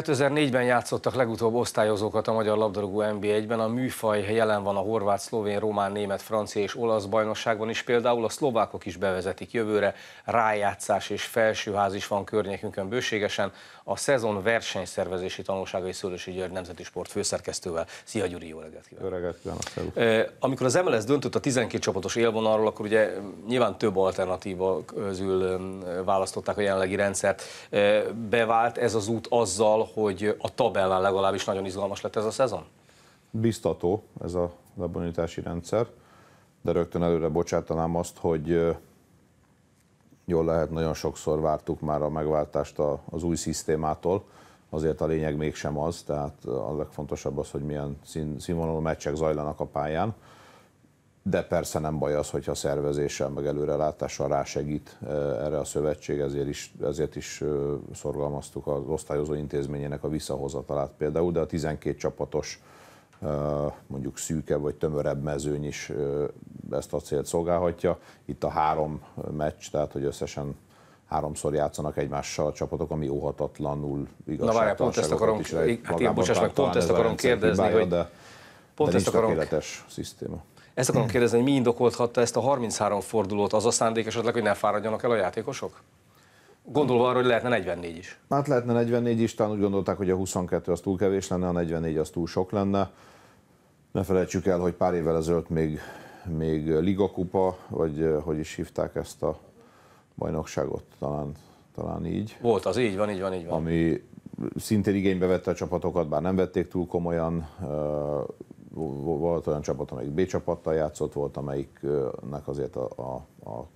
2004-ben játszottak legutóbb osztályozókat a magyar labdarúgó NB1-ben. A műfaj jelen van a horvát, szlovén, román, német, francia és olasz bajnokságban is. Például a szlovákok is bevezetik jövőre. Rájátszás és felsőház is van környékünkön bőségesen. A szezon versenyszervezési tanulságai Szőlősi György nemzeti sport főszerkesztővel. Szia Gyuri, jó reggelt kívánok! Jó reggelt kívánok! Amikor az MLS döntött a 12 csapatos élvonalról, akkor ugye nyilván több alternatíva közül választották a jelenlegi rendszert. Bevált ez az út azzal, hogy a tabellán legalábbis nagyon izgalmas lett ez a szezon? Biztató ez a lebonyolítási rendszer, de rögtön előre bocsátanám azt, hogy jól lehet, nagyon sokszor vártuk már a megváltást az új szisztémától, azért a lényeg mégsem az, tehát a legfontosabb az, hogy milyen szín, színvonalú meccsek zajlanak a pályán de persze nem baj az, hogyha szervezéssel, meg előrelátással segít erre a szövetség, ezért is, ezért is szorgalmaztuk az osztályozó intézményének a visszahozatalát például, de a 12 csapatos mondjuk szűke vagy tömörebb mezőny is ezt a célt szolgálhatja. Itt a három meccs, tehát hogy összesen háromszor játszanak egymással a csapatok, ami óhatatlanul igazságtalanságot Na várjál, pont akarom, is hát én, bocsáss meg, pont ezt akarom kérdezni, hibája, hogy de, pont de ezt akarom, szisztéma. Ezt akarom kérdezni, hogy mi indokolhatta ezt a 33 fordulót? Az a szándék esetleg, hogy ne fáradjanak el a játékosok? Gondolva arra, hogy lehetne 44 is. Hát lehetne 44 is, talán úgy gondolták, hogy a 22 az túl kevés lenne, a 44 az túl sok lenne. Ne felejtsük el, hogy pár évvel ezelőtt még, még Liga Kupa, vagy eh, hogy is hívták ezt a bajnokságot, talán, talán így. Volt az, így van, így van, így van. Ami szintén igénybe vette a csapatokat, bár nem vették túl komolyan, eh, volt olyan csapat, amelyik B csapattal játszott, volt amelyiknek azért a, a, a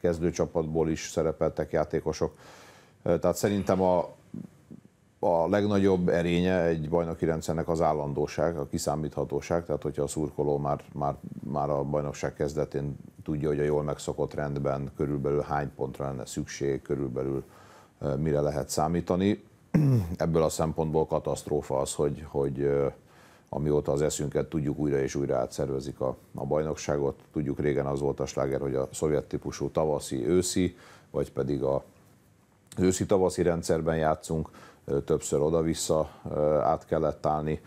kezdőcsapatból is szerepeltek játékosok. Tehát szerintem a, a legnagyobb erénye egy bajnoki rendszernek az állandóság, a kiszámíthatóság, tehát hogyha a szurkoló már, már, már a bajnokság kezdetén tudja, hogy a jól megszokott rendben körülbelül hány pontra lenne szükség, körülbelül mire lehet számítani. Ebből a szempontból katasztrófa az, hogy, hogy amióta az eszünket tudjuk újra és újra átszervezik a, a bajnokságot. Tudjuk régen az volt a sláger, hogy a szovjet típusú tavaszi, őszi, vagy pedig a őszi-tavaszi rendszerben játszunk, többször oda-vissza át kellett állni,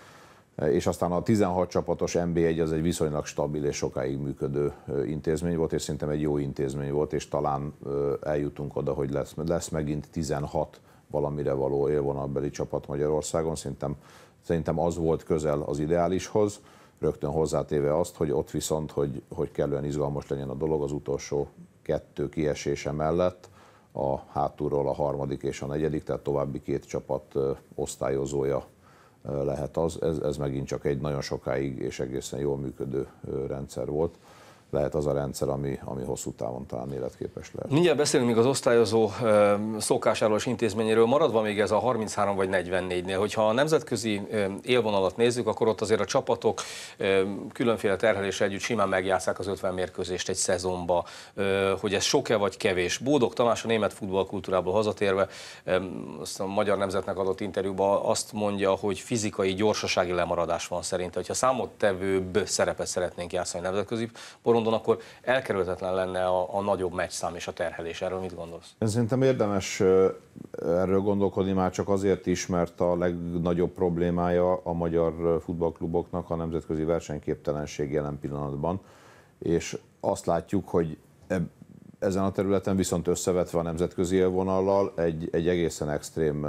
és aztán a 16 csapatos NB1 az egy viszonylag stabil és sokáig működő intézmény volt, és szerintem egy jó intézmény volt, és talán eljutunk oda, hogy lesz, lesz megint 16 valamire való élvonalbeli csapat Magyarországon, szerintem Szerintem az volt közel az ideálishoz, rögtön hozzátéve azt, hogy ott viszont, hogy, hogy kellően izgalmas legyen a dolog az utolsó kettő kiesése mellett, a hátulról a harmadik és a negyedik, tehát további két csapat osztályozója lehet az. Ez, ez megint csak egy nagyon sokáig és egészen jól működő rendszer volt lehet az a rendszer, ami, ami hosszú távon talán életképes lehet. Mindjárt beszélünk még az osztályozó szokásáról és intézményéről. Maradva még ez a 33 vagy 44-nél, hogyha a nemzetközi élvonalat nézzük, akkor ott azért a csapatok különféle terhelése együtt simán megjátszák az 50 mérkőzést egy szezonba. Hogy ez sok-e vagy kevés? Bódog Tamás a német futballkultúrából hazatérve, azt a magyar nemzetnek adott interjúban azt mondja, hogy fizikai gyorsasági lemaradás van szerinte. Hogyha számottevőbb szerepet szeretnénk játszani nemzetközi bolondon, akkor elkerülhetetlen lenne a, a nagyobb meccszám és a terhelés. Erről mit gondolsz? Én szerintem érdemes erről gondolkodni már csak azért is, mert a legnagyobb problémája a magyar futballkluboknak a nemzetközi versenyképtelenség jelen pillanatban. És azt látjuk, hogy e, ezen a területen viszont összevetve a nemzetközi élvonallal egy, egy egészen extrém,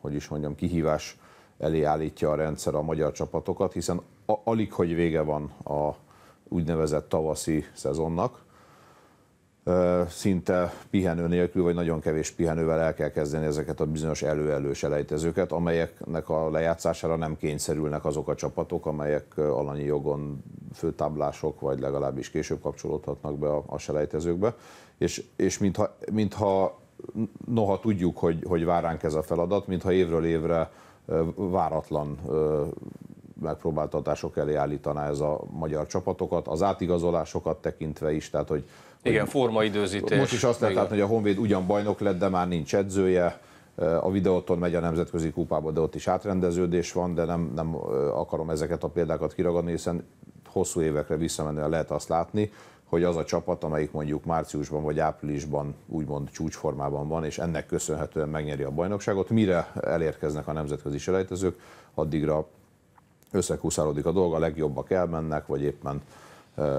hogy is mondjam, kihívás elé állítja a rendszer a magyar csapatokat, hiszen alig, hogy vége van a úgynevezett tavaszi szezonnak. Szinte pihenő nélkül, vagy nagyon kevés pihenővel el kell kezdeni ezeket a bizonyos elő-elő selejtezőket, amelyeknek a lejátszására nem kényszerülnek azok a csapatok, amelyek alanyi jogon főtáblások, vagy legalábbis később kapcsolódhatnak be a, selejtezőkbe. És, és mintha, mintha noha tudjuk, hogy, hogy vár ránk ez a feladat, mintha évről évre váratlan megpróbáltatások elé állítaná ez a magyar csapatokat, az átigazolásokat tekintve is, tehát hogy... Igen, hogy formaidőzítés. Most is azt lehet látni, hogy a Honvéd ugyan bajnok lett, de már nincs edzője, a videóton megy a nemzetközi kupába, de ott is átrendeződés van, de nem, nem akarom ezeket a példákat kiragadni, hiszen hosszú évekre visszamenően lehet azt látni, hogy az a csapat, amelyik mondjuk márciusban vagy áprilisban úgymond csúcsformában van, és ennek köszönhetően megnyeri a bajnokságot, mire elérkeznek a nemzetközi selejtezők, addigra összekuszálódik a dolga, a legjobbak elmennek, vagy éppen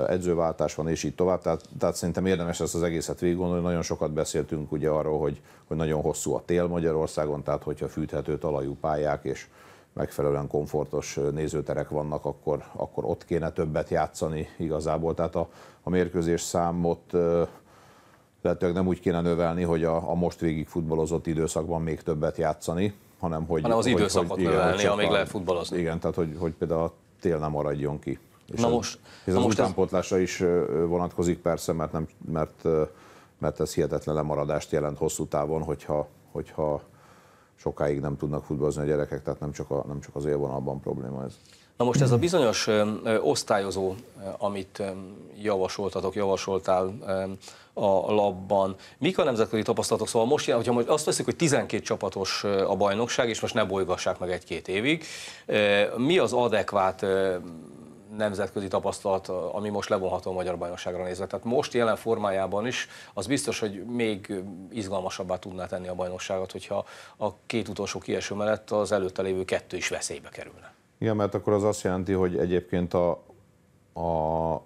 edzőváltás van, és így tovább. Tehát, tehát szerintem érdemes ezt az egészet végiggondolni. Nagyon sokat beszéltünk ugye arról, hogy, hogy nagyon hosszú a tél Magyarországon, tehát hogyha fűthető talajú pályák és megfelelően komfortos nézőterek vannak, akkor, akkor ott kéne többet játszani igazából. Tehát a, a mérkőzés számot lehetőleg nem úgy kéne növelni, hogy a, a most végig futballozott időszakban még többet játszani, hanem hogy... Hanem az hogy, időszakot hogy, növelni, igen, amíg lehet futballozni. Igen, tehát hogy, hogy például a tél nem maradjon ki. És na ez, most, ez na az most utánpótlásra ez... is vonatkozik persze, mert, nem, mert, mert ez hihetetlen lemaradást jelent hosszú távon, hogyha, hogyha sokáig nem tudnak futballozni a gyerekek, tehát nem csak, a, nem csak az élvonalban probléma ez. Na most ez a bizonyos osztályozó, amit javasoltatok, javasoltál a labban. Mik a nemzetközi tapasztalatok? Szóval most, hogyha most azt veszik, hogy 12 csapatos a bajnokság, és most ne bolygassák meg egy-két évig, mi az adekvát nemzetközi tapasztalat, ami most levonható a magyar bajnokságra nézve. Tehát most jelen formájában is az biztos, hogy még izgalmasabbá tudná tenni a bajnokságot, hogyha a két utolsó kieső mellett az előtte lévő kettő is veszélybe kerülne. Igen, mert akkor az azt jelenti, hogy egyébként a, a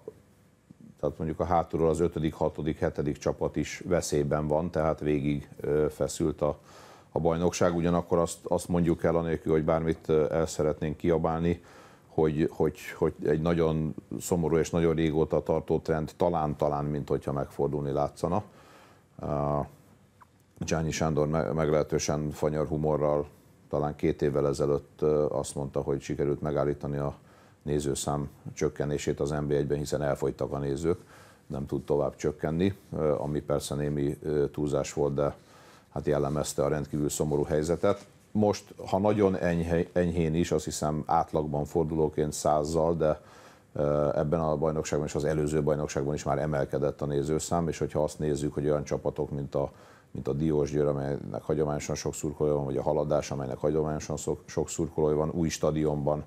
tehát mondjuk a hátulról az ötödik, hatodik, hetedik csapat is veszélyben van, tehát végig feszült a, a bajnokság. Ugyanakkor azt, azt mondjuk el, anélkül, hogy bármit el szeretnénk kiabálni, hogy, hogy, hogy egy nagyon szomorú és nagyon régóta tartó trend talán-talán, mint hogyha megfordulni látszana. Gianni Sándor meglehetősen fanyar humorral talán két évvel ezelőtt azt mondta, hogy sikerült megállítani a nézőszám csökkenését az NB1-ben, hiszen elfogytak a nézők, nem tud tovább csökkenni, ami persze némi túlzás volt, de hát jellemezte a rendkívül szomorú helyzetet. Most, ha nagyon enyhe, enyhén is, azt hiszem átlagban fordulóként százzal, de ebben a bajnokságban és az előző bajnokságban is már emelkedett a nézőszám, és hogyha azt nézzük, hogy olyan csapatok, mint a mint a Diós Győr, amelynek hagyományosan sok szurkolója van, vagy a Haladás, amelynek hagyományosan sok szurkolója van, új stadionban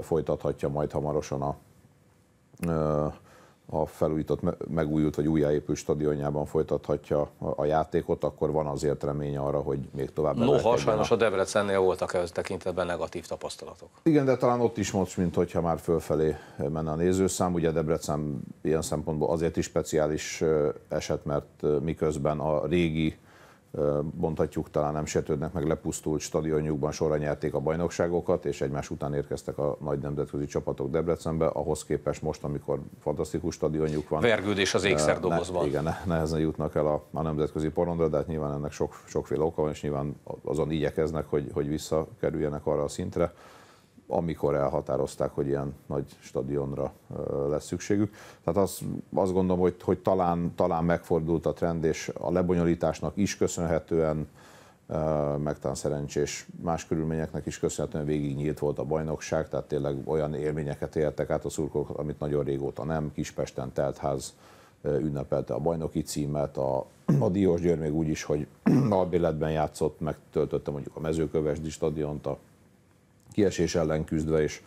folytathatja majd hamarosan a a felújított, megújult vagy újjáépült stadionjában folytathatja a játékot, akkor van azért remény arra, hogy még tovább Noha sajnos a Debrecennél voltak ehhez tekintetben negatív tapasztalatok. Igen, de talán ott is most, mint hogyha már fölfelé menne a nézőszám. Ugye Debrecen ilyen szempontból azért is speciális eset, mert miközben a régi mondhatjuk, talán nem sértődnek meg lepusztult stadionjukban sorra nyerték a bajnokságokat, és egymás után érkeztek a nagy nemzetközi csapatok Debrecenbe, ahhoz képest most, amikor fantasztikus stadionjuk van. Vergődés az ékszerdobozban. Ne, igen, ne, nehezen jutnak el a, a nemzetközi porondra, de hát nyilván ennek sok, sokféle oka van, és nyilván azon igyekeznek, hogy, hogy visszakerüljenek arra a szintre, amikor elhatározták, hogy ilyen nagy stadionra lesz szükségük. Tehát azt, azt gondolom, hogy, hogy talán, talán megfordult a trend, és a lebonyolításnak is köszönhetően, meg talán szerencsés más körülményeknek is köszönhetően végig nyílt volt a bajnokság, tehát tényleg olyan élményeket éltek át a szurkok, amit nagyon régóta nem. Kispesten teltház ünnepelte a bajnoki címet, a, a Diós Győr még úgy is, hogy albéletben játszott, megtöltötte mondjuk a mezőkövesdi stadiont, a kiesés ellen küzdve, is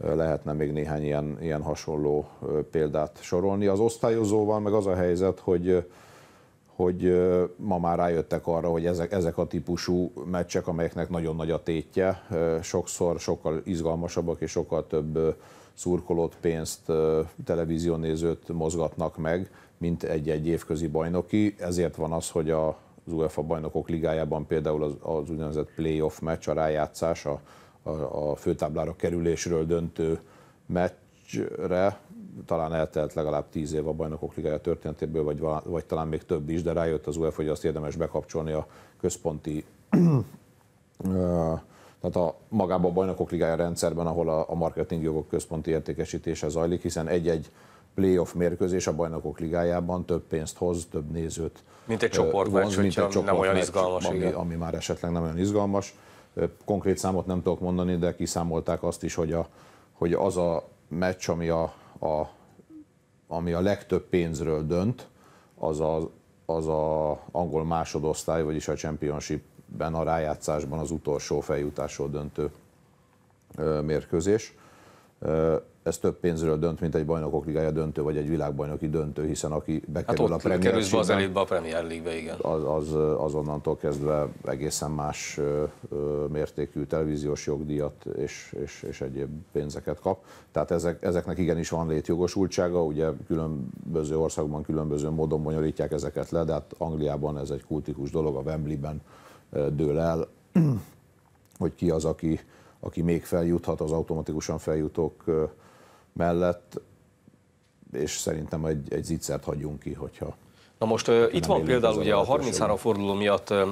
lehetne még néhány ilyen, ilyen hasonló példát sorolni. Az osztályozóval meg az a helyzet, hogy hogy ma már rájöttek arra, hogy ezek, ezek a típusú meccsek, amelyeknek nagyon nagy a tétje, sokszor sokkal izgalmasabbak és sokkal több szurkolót, pénzt, televíziónézőt mozgatnak meg, mint egy-egy évközi bajnoki. Ezért van az, hogy a, az UEFA bajnokok ligájában például az, az úgynevezett playoff meccs, a rájátszás, a a, a főtáblára kerülésről döntő meccsre, talán eltelt legalább tíz év a bajnokok ligája történetéből, vagy, vagy talán még több is, de rájött az UEFA, hogy azt érdemes bekapcsolni a központi tehát a magában a bajnokok ligája rendszerben, ahol a, a marketing jogok központi értékesítése zajlik, hiszen egy-egy playoff mérkőzés a bajnokok ligájában több pénzt hoz, több nézőt. Mint egy csoportmeccs, mint egy csoport nem olyan izgalmas. Ami, ami már esetleg nem olyan izgalmas. Konkrét számot nem tudok mondani, de kiszámolták azt is, hogy, a, hogy az a meccs, ami a, a, ami a legtöbb pénzről dönt, az a, az a angol másodosztály, vagyis a championshipben a rájátszásban az utolsó feljutásról döntő mérkőzés ez több pénzről dönt, mint egy bajnokok ligája döntő, vagy egy világbajnoki döntő, hiszen aki bekerül hát a Premier kerülsz be a Premier League-be, igen. Az, az, az kezdve egészen más mértékű televíziós jogdíjat és, és, és egyéb pénzeket kap. Tehát ezek, ezeknek igenis van létjogosultsága, ugye különböző országban különböző módon bonyolítják ezeket le, de hát Angliában ez egy kultikus dolog, a Wembley-ben dől el, hogy ki az, aki, aki még feljuthat az automatikusan feljutók mellett, és szerintem egy, egy zicsert hagyunk ki, hogyha Na most uh, itt van például ugye a 33 forduló miatt uh,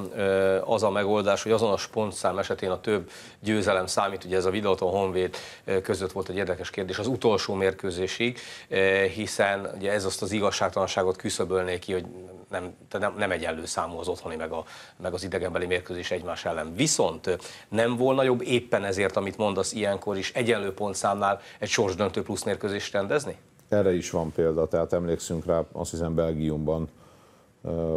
az a megoldás, hogy azon a pontszám esetén a több győzelem számít, ugye ez a Videoton Honvéd között volt egy érdekes kérdés az utolsó mérkőzésig, uh, hiszen ugye ez azt az igazságtalanságot küszöbölné ki, hogy nem, nem, nem egyenlő számú az otthoni meg, a, meg az idegenbeli mérkőzés egymás ellen. Viszont nem volna jobb éppen ezért, amit mondasz ilyenkor is, egyenlő pontszámnál egy sorsdöntő plusz mérkőzést rendezni? Erre is van példa, tehát emlékszünk rá, azt hiszem Belgiumban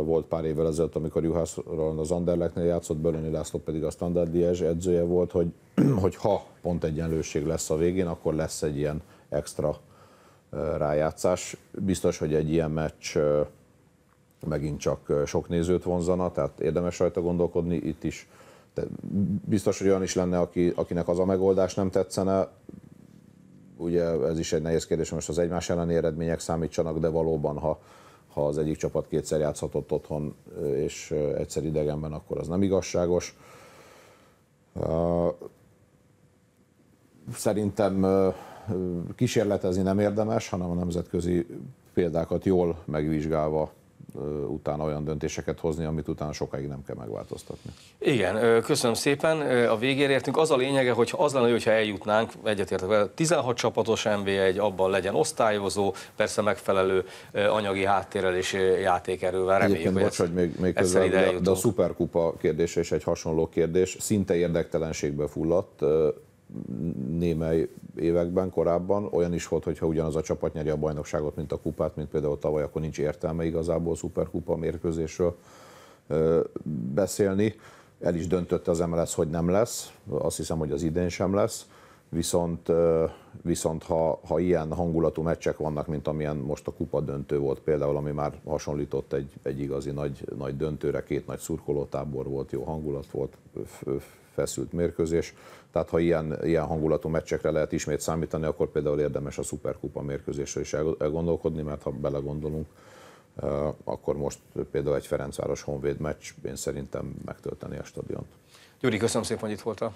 volt pár évvel ezelőtt, amikor Juhász Roland az Anderlechtnél játszott, Bölöni László pedig a Standard Liège edzője volt, hogy, hogy ha pont egyenlőség lesz a végén, akkor lesz egy ilyen extra rájátszás. Biztos, hogy egy ilyen meccs megint csak sok nézőt vonzana, tehát érdemes rajta gondolkodni itt is. De biztos, hogy olyan is lenne, aki, akinek az a megoldás nem tetszene, ugye ez is egy nehéz kérdés, most az egymás elleni eredmények számítsanak, de valóban, ha, ha az egyik csapat kétszer játszhatott otthon és egyszer idegenben, akkor az nem igazságos. Szerintem kísérletezni nem érdemes, hanem a nemzetközi példákat jól megvizsgálva utána olyan döntéseket hozni, amit utána sokáig nem kell megváltoztatni. Igen, köszönöm szépen. A végére értünk. Az a lényege, hogy az lenne, hogyha eljutnánk, egyetértek 16 csapatos mv 1 abban legyen osztályozó, persze megfelelő anyagi háttérrel és játékerővel. Reméljük, Egyébként, bocs, hogy még, még közel, de, de a szuperkupa kérdése is egy hasonló kérdés. Szinte érdektelenségbe fulladt némely években korábban olyan is volt, hogyha ugyanaz a csapat nyeri a bajnokságot, mint a kupát, mint például tavaly, akkor nincs értelme igazából a szuperkupa mérkőzésről beszélni. El is döntött az MLS, hogy nem lesz, azt hiszem, hogy az idén sem lesz, viszont, viszont ha, ha ilyen hangulatú meccsek vannak, mint amilyen most a kupa döntő volt például, ami már hasonlított egy, egy igazi nagy, nagy döntőre, két nagy szurkolótábor volt, jó hangulat volt, feszült mérkőzés. Tehát ha ilyen, ilyen hangulatú meccsekre lehet ismét számítani, akkor például érdemes a szuperkupa mérkőzésre is elgondolkodni, mert ha belegondolunk, eh, akkor most például egy Ferencváros Honvéd meccs, én szerintem megtölteni a stadiont. Gyuri, köszönöm szépen, hogy itt voltál.